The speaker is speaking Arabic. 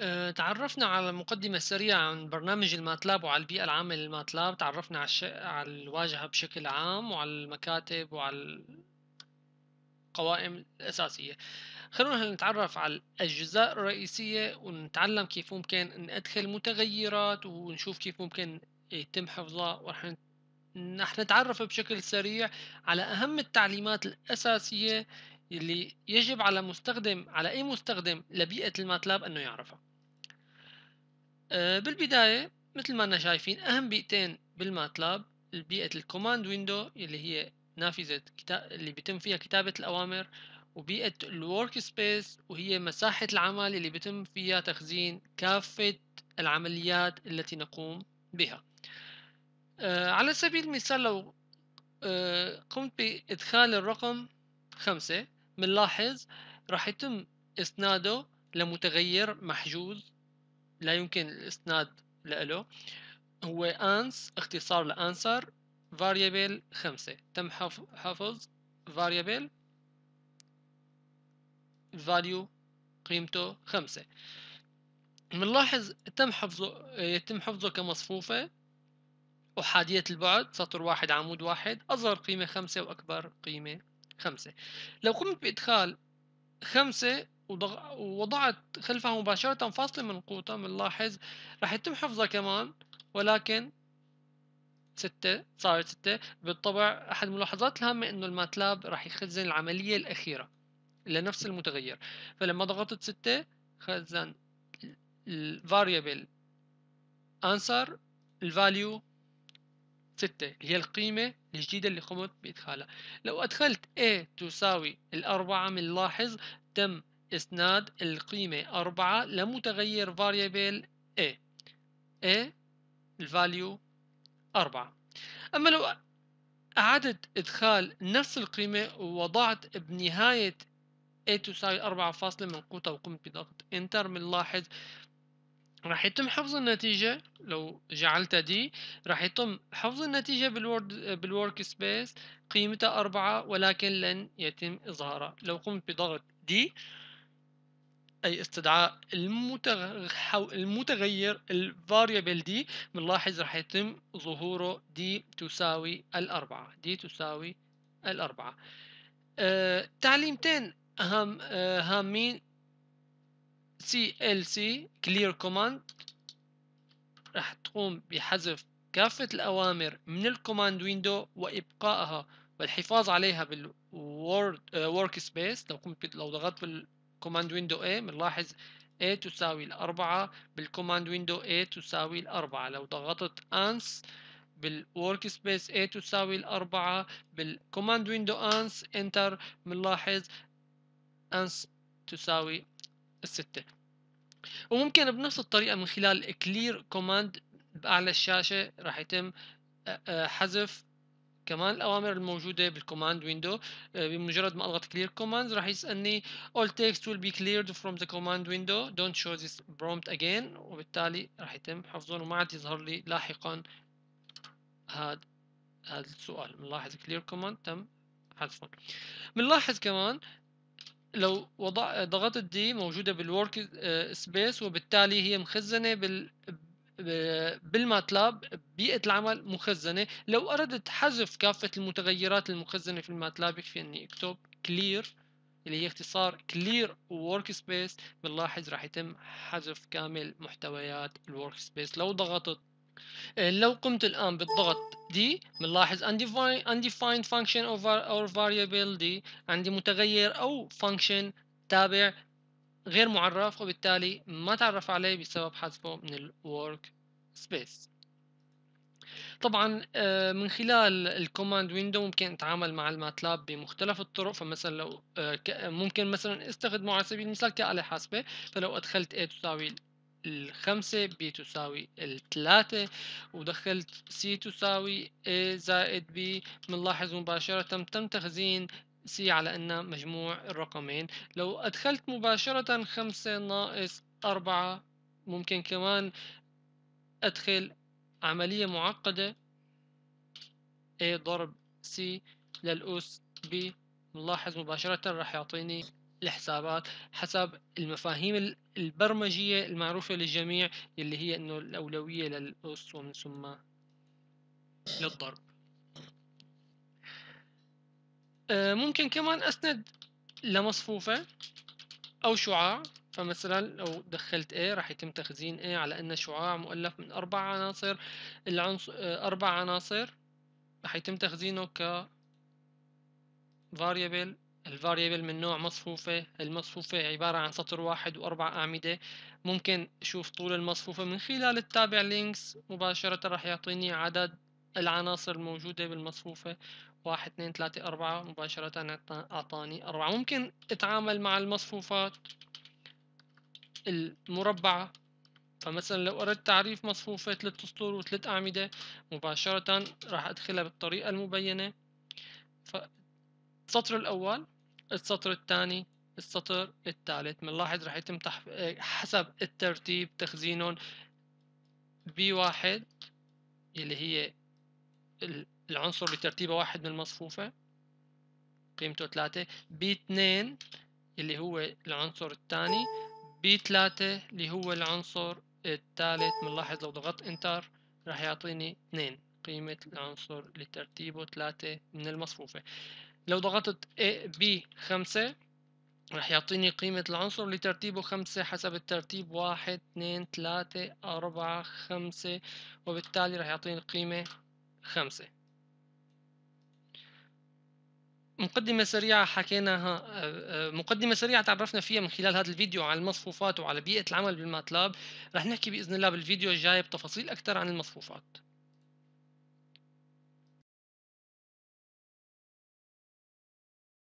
آه، تعرفنا على مقدمة سريعة عن برنامج الماتلاب وعلى البيئة العامة للماتلاب تعرفنا على, الش... على الواجهة بشكل عام وعلى المكاتب وعلى القوائم الأساسية خلونا نتعرف على الأجزاء الرئيسية ونتعلم كيف ممكن ندخل متغيرات ونشوف كيف ممكن يتم حفظها ورح نتعرف بشكل سريع على أهم التعليمات الأساسية اللي يجب على مستخدم على أي مستخدم لبيئة الماتلاب أنه يعرفها آه، بالبداية مثل ما أنا شايفين أهم بيئتين بالماتلاب بيئة الكوماند ويندو اللي هي نافذة اللي بيتم فيها كتابة الأوامر وبيئة الورك سبيس وهي مساحة العمل اللي بيتم فيها تخزين كافة العمليات التي نقوم بها آه، على سبيل المثال لو آه، قمت بإدخال الرقم خمسة بنلاحظ راح يتم اسناده لمتغير محجوز لا يمكن الاسناد له هو ans اختصار لانسر variable خمسة تم حفظ variable value قيمته خمسة بنلاحظ تم حفظه يتم حفظه كمصفوفة أحادية البعد سطر واحد عمود واحد أصغر قيمة خمسة وأكبر قيمة خمسة لو قمت بإدخال خمسة وضغ... ووضعت خلفها مباشرة فاصلة من منقوطة بنلاحظ راح يتم حفظها كمان ولكن ستة صارت ستة بالطبع أحد الملاحظات الهامة إنه الماتلاب راح يخزن العملية الأخيرة لنفس المتغير فلما ضغطت ستة خزن ال variable answer الفاليو 6 اللي هي القيمة الجديدة اللي قمت بإدخالها لو أدخلت A تساوي الأربعة بنلاحظ تم إسناد القيمة أربعة لمتغير variable A A الفاليو أربعة أما لو أعدت إدخال نفس القيمة ووضعت بنهاية A تساوي أربعة فاصلة منقوطة وقمت بضغط Enter بنلاحظ راح يتم حفظ النتيجة لو جعلتها دي راح يتم حفظ النتيجة بالورد بالورك سبيس قيمتها أربعة ولكن لن يتم إظهارها لو قمت بضغط دي أي استدعاء المتغير الفاريبل دي بنلاحظ راح يتم ظهوره دي تساوي الأربعة دي تساوي الأربعة أه تعليمتين أهم أه هامين clc clear command راح تقوم بحذف كافة الأوامر من الكوماند ويندو وإبقائها والحفاظ عليها بالورد ورك سبيس لو قمت لو ضغطت بالكوماند ويندو A بنلاحظ A تساوي الأربعة بالكوماند ويندو A تساوي الأربعة لو ضغطت أنس بالورك سبيس A تساوي الأربعة بالكوماند ويندو أنس إنتر بنلاحظ أنس تساوي الستة وممكن بنفس الطريقة من خلال clear command بأعلى الشاشة راح يتم حذف كمان الأوامر الموجودة بالكوماند ويندو بمجرد ما أضغط clear command راح يسألني all text will be cleared from the command window don't show this prompt again وبالتالي راح يتم حفظهم وما عاد يظهر لي لاحقا هذا هذا السؤال بنلاحظ clear command تم حذفهم بنلاحظ كمان لو وضع ضغطت دي موجودة بالورك سبيس وبالتالي هي مخزنة بال بالماتلاب بيئة العمل مخزنة لو أردت حذف كافة المتغيرات المخزنة في الماتلاب يكفي أني أكتب clear اللي هي اختصار clear وورك سبيس بنلاحظ راح يتم حذف كامل محتويات الورك سبيس لو ضغطت إيه، لو قمت الآن بالضغط D بنلاحظ undefined function or variable D عندي متغير أو function تابع غير معرف وبالتالي ما تعرف عليه بسبب حذفه من الورك سبيس طبعا إيه، من خلال الكوماند ويندو ممكن نتعامل مع الماتلاب بمختلف الطرق فمثلا لو إيه، ممكن مثلا استخدمه على سبيل المثال كآلة حاسبة فلو أدخلت A تساوي الخمسة بي تساوي الثلاثة ودخلت سي تساوي A زائد بي بنلاحظ مباشرة تم تخزين سي على أنها مجموع الرقمين لو أدخلت مباشرة خمسة ناقص أربعة ممكن كمان أدخل عملية معقدة A ضرب سي للأس بي نلاحظ مباشرة راح يعطيني الحسابات حسب المفاهيم البرمجية المعروفة للجميع اللي هي انه الأولوية للأس ومن ثم للضرب آه، ممكن كمان أسند لمصفوفة أو شعاع فمثلا لو دخلت A راح يتم تخزين A على أن شعاع مؤلف من أربع عناصر آه، أربع عناصر راح يتم تخزينه ك variable الفاريبل من نوع مصفوفة المصفوفة عبارة عن سطر واحد وأربع أعمدة ممكن أشوف طول المصفوفة من خلال التابع لينكس مباشرة راح يعطيني عدد العناصر الموجودة بالمصفوفة واحد اثنين ثلاثة أربعة مباشرة أعطاني أربعة ممكن أتعامل مع المصفوفات المربعة فمثلا لو أردت تعريف مصفوفة ثلاث سطور وثلاث أعمدة مباشرة راح أدخلها بالطريقة المبينة السطر الأول السطر الثاني السطر الثالث بنلاحظ رح يتم تحف... آه، حسب الترتيب تخزينهم B1 اللي هي العنصر بترتيبه واحد من المصفوفة قيمته ثلاثة B2 اللي هو العنصر الثاني B3 اللي هو العنصر الثالث بنلاحظ لو ضغطت انتر راح يعطيني 2 قيمة العنصر اللي ترتيبه 3 من المصفوفة لو ضغطت A B 5 رح يعطيني قيمة العنصر اللي ترتيبه 5 حسب الترتيب 1 2 3 4 5 وبالتالي رح يعطيني القيمة 5 مقدمة سريعة حكيناها آه، آه، مقدمة سريعة تعرفنا فيها من خلال هذا الفيديو عن المصفوفات وعلى بيئة العمل بالماتلاب رح نحكي بإذن الله بالفيديو الجاي بتفاصيل أكثر عن المصفوفات